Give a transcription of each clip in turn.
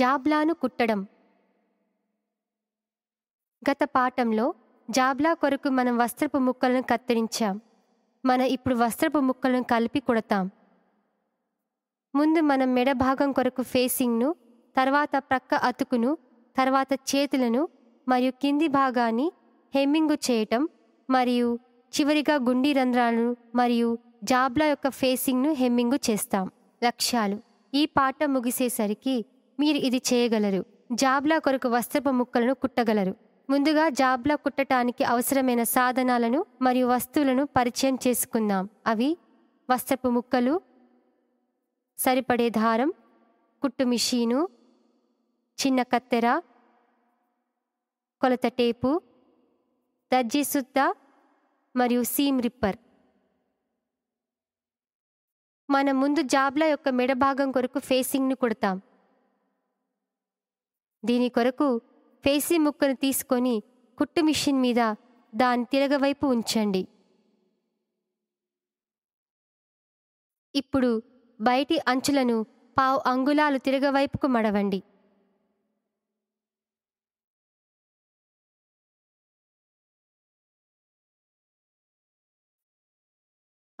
జాబ్లాను కుట్టడం గత పాఠంలో జాబ్లా కొరకు మనం వస్త్రపు ముక్కలను కత్తిరించాం మన ఇప్పుడు వస్త్రపు ముక్కలను కలిపి కుడతాం ముందు మనం మెడ భాగం కొరకు ఫేసింగ్ను తర్వాత ప్రక్క అతుకును తర్వాత చేతులను మరియు కింది భాగాన్ని హెమ్మింగు చేయటం మరియు చివరిగా గుండి రంధ్రాలను మరియు జాబ్లా యొక్క ఫేసింగ్ను హెమ్మింగు చేస్తాం లక్ష్యాలు ఈ పాట ముగిసేసరికి మీరు ఇది చేయగలరు జాబ్లా కొరకు వస్త్రపు ముక్కలను కుట్టగలరు ముందుగా జాబ్లా కుట్టడానికి అవసరమైన సాధనాలను మరియు వస్తువులను పరిచయం చేసుకుందాం అవి వస్త్రపు ముక్కలు సరిపడే దారం కుట్టు మిషీను చిన్న కత్తెర కొలత టేపు దర్జీ సుత్త మరియు సీమ్ రిప్పర్ మన ముందు జాబ్లా యొక్క మెడ భాగం కొరకు ఫేసింగ్ను కుడతాం దీని కొరకు ఫేసీ ముక్కను తీసుకొని కుట్టు మిషన్ మీద దాని తిరగవైపు ఉంచండి ఇప్పుడు బయటి అంచులను పావు అంగుళాలు తిరగవైపుకు మడవండి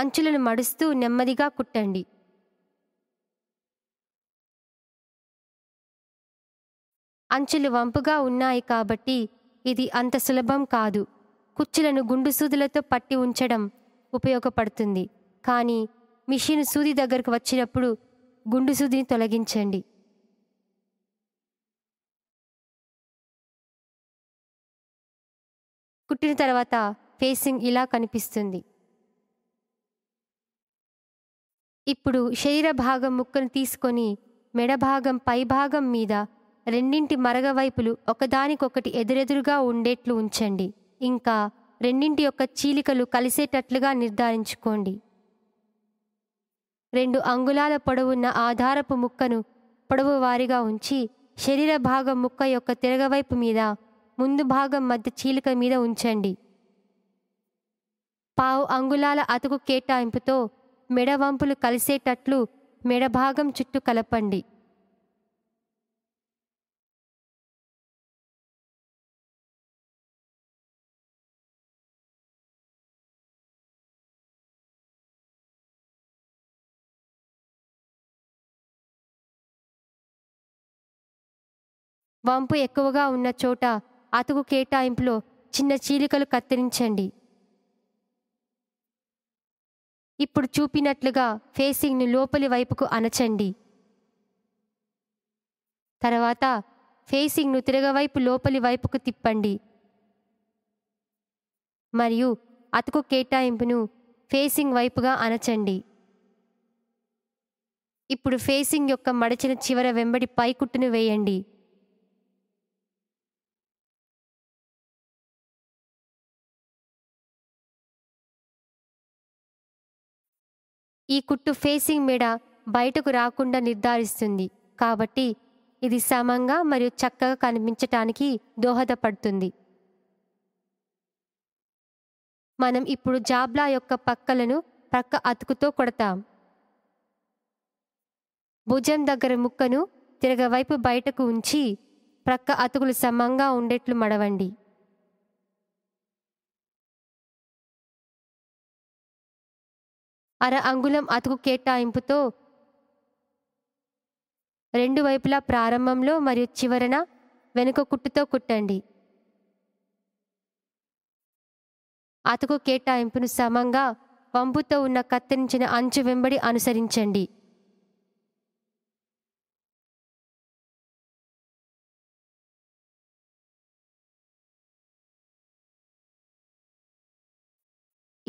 అంచులను మడుస్తూ నెమ్మదిగా కుట్టండి అంచులు వంపుగా ఉన్నాయి కాబట్టి ఇది అంత సులభం కాదు కుచ్చులను గుండు సూదులతో పట్టి ఉంచడం ఉపయోగపడుతుంది కానీ మిషన్ సూది దగ్గరకు వచ్చినప్పుడు గుండు సూదిని తొలగించండి కుట్టిన తర్వాత ఫేసింగ్ ఇలా కనిపిస్తుంది ఇప్పుడు శరీర భాగం ముక్కను తీసుకొని మెడ భాగం పై భాగం మీద రెండింటి మరగవైపులు ఒకదానికొకటి ఎదురెదురుగా ఉండేట్లు ఉంచండి ఇంకా రెండింటి యొక్క చీలికలు కలిసేటట్లుగా నిర్ధారించుకోండి రెండు అంగుళాల పొడవున్న ఆధారపు ముక్కను పొడవు వారిగా ఉంచి శరీర భాగం ముక్క యొక్క తిరగవైపు మీద ముందు భాగం మధ్య చీలిక మీద ఉంచండి పావు అంగుళాల అతుకు కేటాయింపుతో మెడవంపులు కలిసేటట్లు మెడభాగం చుట్టూ కలపండి వంపు ఎక్కువగా ఉన్న చోట అతుకు కేటాయింపులో చిన్న చీలికలు కత్తిరించండి ఇప్పుడు చూపినట్లుగా ఫేసింగ్ను లోపలి వైపుకు అణచండి తర్వాత ఫేసింగ్ను తిరగవైపు లోపలి వైపుకు తిప్పండి మరియు అతుకు కేటాయింపును ఫేసింగ్ వైపుగా అణచండి ఇప్పుడు ఫేసింగ్ యొక్క మడచిన చివర వెంబడి పైకుట్టును వేయండి ఈ కుట్టు ఫేసింగ్ మెడ బయటకు రాకుండా నిర్ధారిస్తుంది కాబట్టి ఇది సమంగా మరియు చక్కగా కనిపించటానికి దోహదపడుతుంది మనం ఇప్పుడు జాబ్లా యొక్క పక్కలను ప్రక్క అతుకుతో కొడతాం భుజం దగ్గర ముక్కను తిరగవైపు బయటకు ఉంచి ప్రక్క అతుకులు సమంగా ఉండేట్లు మడవండి అర అంగుళం అతుకు కేటాయింపుతో రెండు వైపులా ప్రారంభంలో మరియు చివరన వెనుక కుట్టుతో కుట్టండి అతుకు కేటాయింపును సమంగా వంపుతో ఉన్న కత్తిరించిన అంచు వెంబడి అనుసరించండి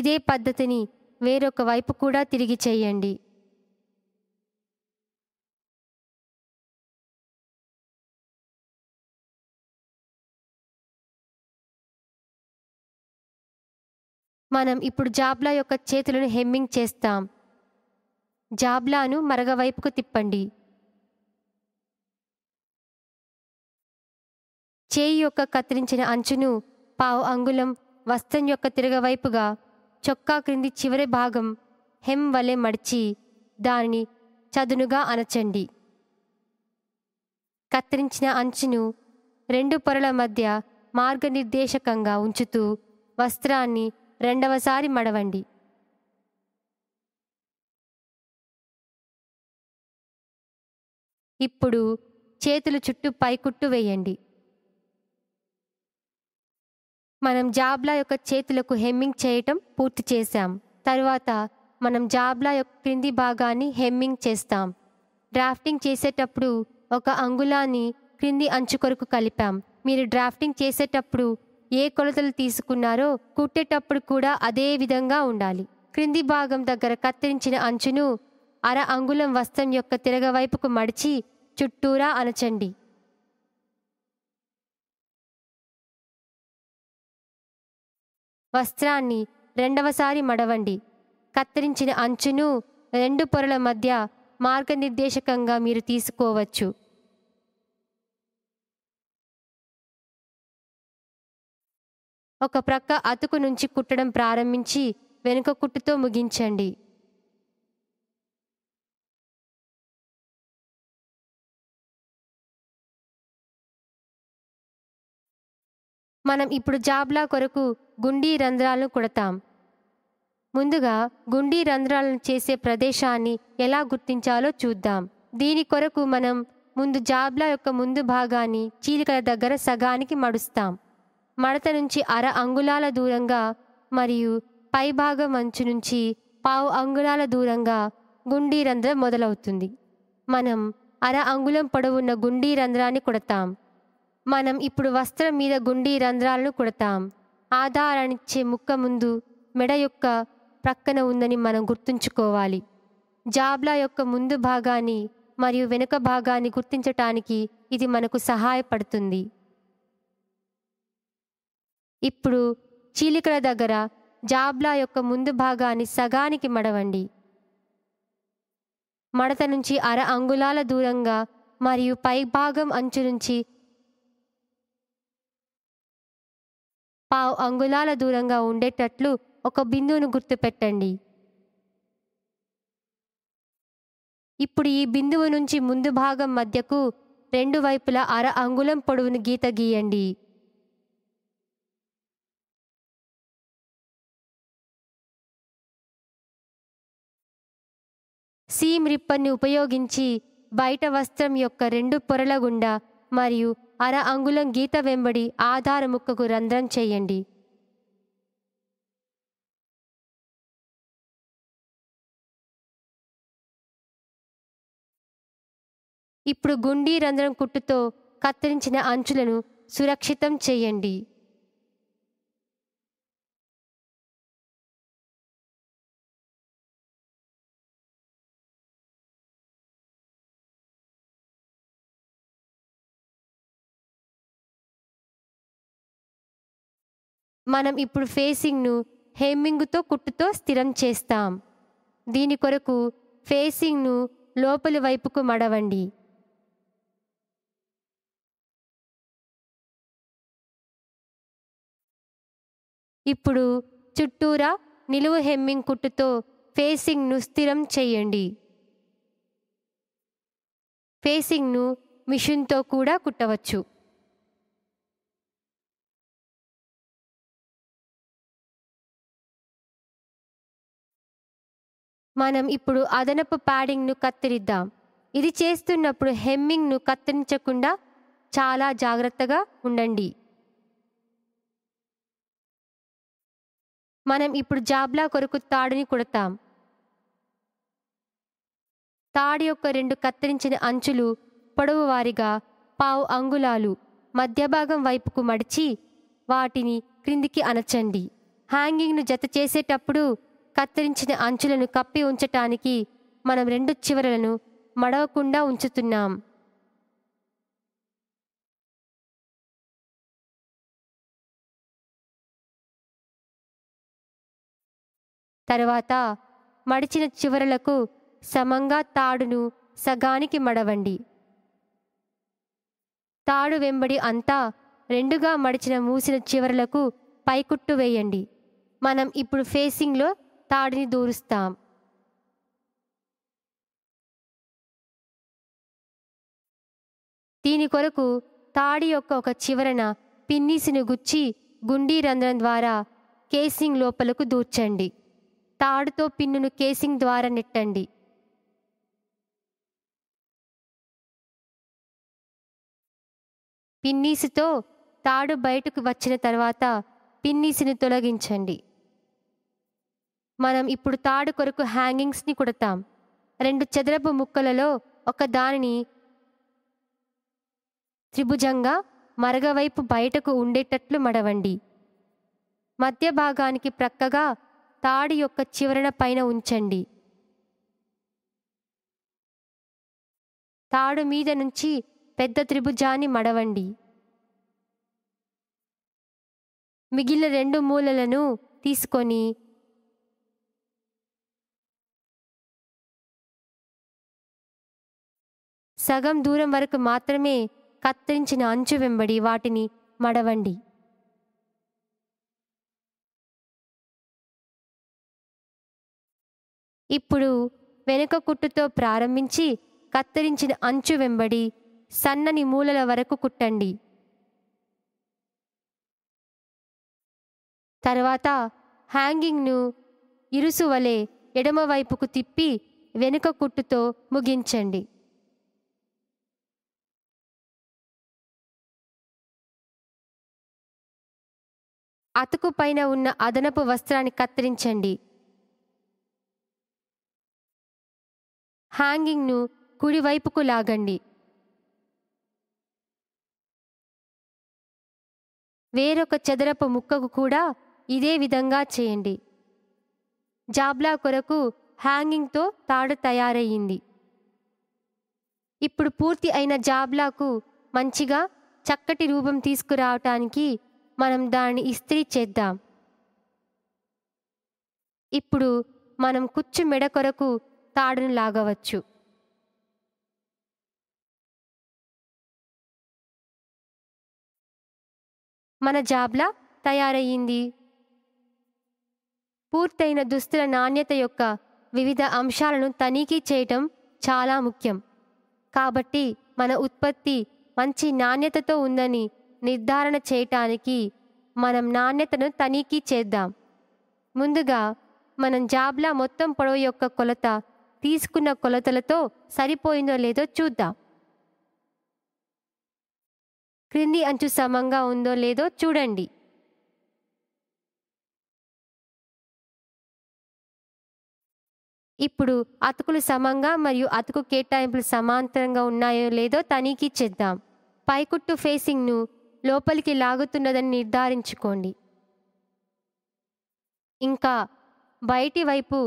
ఇదే పద్ధతిని వేరొక వైపు కూడా తిరిగి చేయండి మనం ఇప్పుడు జాబ్లా యొక్క చేతులను హెమ్మింగ్ చేస్తాం జాబ్లాను మరగవైపుకు తిప్పండి చేయి యొక్క కత్తిరించిన అంచును పావు అంగుళం వస్త్రం యొక్క తిరగవైపుగా చొక్కా క్రింది చివరి భాగం హెమ్ వలె మడిచి దానిని చదునుగా అనచండి కత్తిరించిన అంచును రెండు పొరల మధ్య మార్గనిర్దేశకంగా ఉంచుతూ వస్త్రాన్ని రెండవసారి మడవండి ఇప్పుడు చేతులు చుట్టూ పైకుట్టు వేయండి మనం జాబ్లా యొక్క చేతులకు హెమ్మింగ్ చేయటం పూర్తి చేశాం తర్వాత మనం జాబ్లా యొక్క క్రింది భాగాన్ని హెమ్మింగ్ చేస్తాం డ్రాఫ్టింగ్ చేసేటప్పుడు ఒక అంగుళాన్ని క్రింది అంచు కొరకు కలిపాం మీరు డ్రాఫ్టింగ్ చేసేటప్పుడు ఏ కొలతలు తీసుకున్నారో కుట్టేటప్పుడు కూడా అదే విధంగా ఉండాలి క్రింది భాగం దగ్గర కత్తిరించిన అంచును అర అంగుళం వస్త్రం యొక్క తిరగవైపుకు మడిచి చుట్టూరా అనచండి వస్త్రాన్ని రెండవసారి మడవండి కత్తిరించిన అంచును రెండు పొరల మధ్య మార్గనిర్దేశకంగా మీరు తీసుకోవచ్చు ఒక ప్రక్క అతుకు నుంచి కుట్టడం ప్రారంభించి వెనుక కుట్టుతో ముగించండి మనం ఇప్పుడు జాబ్లా కొరకు గుండీ రంధ్రాలను కొడతాం ముందుగా గుండీ రంధ్రాలను చేసే ప్రదేశాన్ని ఎలా గుర్తించాలో చూద్దాం దీని కొరకు మనం ముందు జాబ్లా యొక్క ముందు భాగాన్ని చీలికల దగ్గర సగానికి మడుస్తాం మడత నుంచి అర అంగుళాల దూరంగా మరియు పైభాగం అంచు నుంచి పావు అంగుళాల దూరంగా గుండీ రంధ్రం మొదలవుతుంది మనం అర అంగుళం పొడవున్న గుండీ రంధ్రాన్ని కొడతాం మనం ఇప్పుడు వస్త్రం మీద గుండి రంధ్రాలను కొడతాం ఆధారాన్నిచ్చే ముక్క ముందు మెడ యొక్క ప్రక్కన ఉందని మనం గుర్తుంచుకోవాలి జాబ్లా యొక్క ముందు భాగాన్ని మరియు వెనుక భాగాన్ని గుర్తించటానికి ఇది మనకు సహాయపడుతుంది ఇప్పుడు చీలికల దగ్గర జాబ్లా యొక్క ముందు భాగాన్ని సగానికి మడవండి మడత నుంచి అర అంగుళాల దూరంగా మరియు పైభాగం అంచు నుంచి పావు అంగుళాల దూరంగా ఉండేటట్లు ఒక బిందువును గుర్తుపెట్టండి ఇప్పుడు ఈ బిందువు నుంచి ముందు భాగం మధ్యకు రెండు వైపుల అర అంగుళం పొడవును గీత గీయండి సీమ్ రిప్పర్ని ఉపయోగించి బయట వస్త్రం యొక్క రెండు పొరల గుండా మరియు అర అంగుళం గీత వెంబడి ఆధార ముక్కకు రంధ్రం చేయండి ఇప్పుడు గుండీ రంధ్రం కుట్టుతో కత్తిరించిన అంచులను సురక్షితం చేయండి మనం ఇప్పుడు ఫేసింగ్ను హెమ్మింగ్తో కుట్టుతో స్థిరం చేస్తాం దీని కొరకు ఫేసింగ్ను లోపలి వైపుకు మడవండి ఇప్పుడు చుట్టూరా నిలువు హెమ్మింగ్ కుట్టుతో ఫేసింగ్ను స్థిరం చేయండి ఫేసింగ్ను మిషన్తో కూడా కుట్టవచ్చు మనం ఇప్పుడు అదనపు ప్యాడింగ్ను కత్తిరిద్దాం ఇది చేస్తున్నప్పుడు హెమ్మింగ్ను కత్తిరించకుండా చాలా జాగ్రత్తగా ఉండండి మనం ఇప్పుడు జాబ్లా కొరకు తాడుని కుడతాం తాడి యొక్క రెండు కత్తిరించిన అంచులు పొడవువారిగా పావు అంగుళాలు మధ్యభాగం వైపుకు మడిచి వాటిని క్రిందికి అనచండి హ్యాంగింగ్ను జత చేసేటప్పుడు కత్తిరించిన అంచులను కప్పి ఉంచటానికి మనం రెండు చివరలను మడవకుండా ఉంచుతున్నాం తరువాత మడిచిన చివరలకు సమంగా తాడును సగానికి మడవండి తాడు వెంబడి అంతా రెండుగా మడిచిన మూసిన చివరలకు పైకుట్టు వేయండి మనం ఇప్పుడు ఫేసింగ్లో తాడిని దూరుస్తాం దీని కొరకు తాడి యొక్క ఒక చివరన పిన్నీసును గుచ్చి గుండీ రంధ్రం ద్వారా కేసింగ్ లోపలకు దూర్చండి తాడుతో పిన్నును కేసింగ్ ద్వారా నెట్టండి పిన్నీసుతో తాడు బయటకు వచ్చిన తర్వాత పిన్నీసును తొలగించండి మనం ఇప్పుడు తాడు కొరకు హ్యాంగింగ్స్ని కుడతాం రెండు చదరపు ముక్కలలో ఒక దానిని త్రిభుజంగా మరగవైపు బయటకు ఉండేటట్లు మడవండి మధ్య భాగానికి ప్రక్కగా తాడి యొక్క చివరన పైన ఉంచండి తాడు మీద నుంచి పెద్ద త్రిభుజాన్ని మడవండి మిగిలిన రెండు మూలలను తీసుకొని సగం దూరం వరకు మాత్రమే కత్తిరించిన అంచు వెంబడి వాటిని మడవండి ఇప్పుడు వెనుక కుట్టుతో ప్రారంభించి కత్తిరించిన అంచు వెంబడి సన్నని మూలల వరకు కుట్టండి తర్వాత హ్యాంగింగ్ను ఇరుసువలే ఎడమవైపుకు తిప్పి వెనుక కుట్టుతో ముగించండి అతుకు పైన ఉన్న అదనపు వస్త్రాన్ని కత్తిరించండి హ్యాంగింగ్ను కుడివైపుకు లాగండి వేరొక చదరపు ముక్కకు కూడా ఇదే విధంగా చేయండి జాబ్లా కొరకు హ్యాంగింగ్తో తాడు తయారయ్యింది ఇప్పుడు పూర్తి అయిన జాబ్లాకు మంచిగా చక్కటి రూపం తీసుకురావటానికి మనం దాన్ని ఇస్త్రీ చేద్దాం ఇప్పుడు మనం కుచ్చు మెడ కొరకు తాడును లాగవచ్చు మన జాబ్లా తయారయ్యింది పూర్తయిన దుస్తుల నాణ్యత యొక్క వివిధ అంశాలను తనిఖీ చేయటం చాలా ముఖ్యం కాబట్టి మన ఉత్పత్తి మంచి నాణ్యతతో ఉందని నిర్ధారణ చేయటానికి మనం నాణ్యతను తనిఖీ చేద్దాం ముందుగా మనం జాబ్లా మొత్తం పొడవు యొక్క కొలత తీసుకున్న కొలతలతో సరిపోయిందో లేదో చూద్దాం క్రింది అంచు సమంగా ఉందో లేదో చూడండి ఇప్పుడు అతుకులు సమంగా మరియు అతుకు కేటాయింపులు సమాంతరంగా ఉన్నాయో లేదో తనిఖీ చేద్దాం పైకుట్టు ఫేసింగ్ను లోపలికి లాగుతున్నదని నిర్ధారించుకోండి ఇంకా బయటి వైపు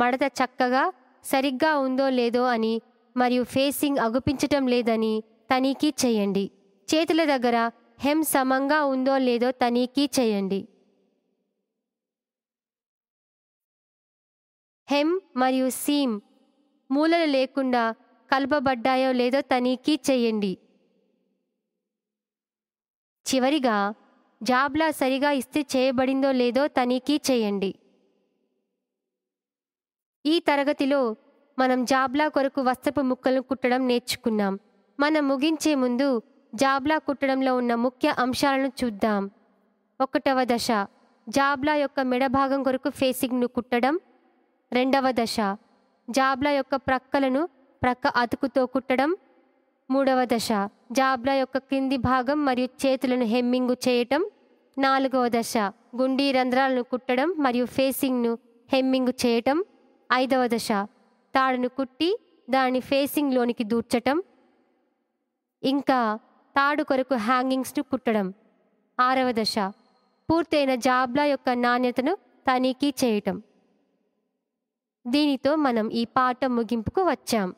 మడత చక్కగా సరిగ్గా ఉందో లేదో అని మరియు ఫేసింగ్ అగుపించటం లేదని తనిఖీ చేయండి చేతుల దగ్గర హెమ్ సమంగా ఉందో లేదో తనిఖీ చేయండి హెమ్ మరియు సీమ్ మూలలు లేకుండా కలపబడ్డాయో లేదో తనిఖీ చేయండి చివరిగా జాబ్లా సరిగా ఇస్తే చేయబడిందో లేదో తనిఖీ చేయండి ఈ తరగతిలో మనం జాబ్లా కొరకు వస్త్రపు ముక్కలను కుట్టడం నేర్చుకున్నాం మనం ముగించే ముందు జాబ్లా కుట్టడంలో ఉన్న ముఖ్య అంశాలను చూద్దాం ఒకటవ దశ జాబ్లా యొక్క మెడభాగం కొరకు ఫేసింగ్ను కుట్టడం రెండవ దశ జాబ్లా యొక్క ప్రక్కలను ప్రక్క అతుకుతో కుట్టడం మూడవ దశ జాబ్లా యొక్క కింది భాగం మరియు చేతులను హెమ్మింగు చేయటం నాలుగవ దశ గుండీ రంధ్రాలను కుట్టడం మరియు ఫేసింగ్ను హెమ్మింగు చేయటం ఐదవ దశ తాడును కుట్టి దాని ఫేసింగ్లోనికి దూర్చటం ఇంకా తాడు కొరకు హ్యాంగింగ్స్ను కుట్టడం ఆరవ దశ పూర్తయిన జాబ్లా యొక్క నాణ్యతను తనిఖీ చేయటం దీనితో మనం ఈ పాఠం ముగింపుకు వచ్చాం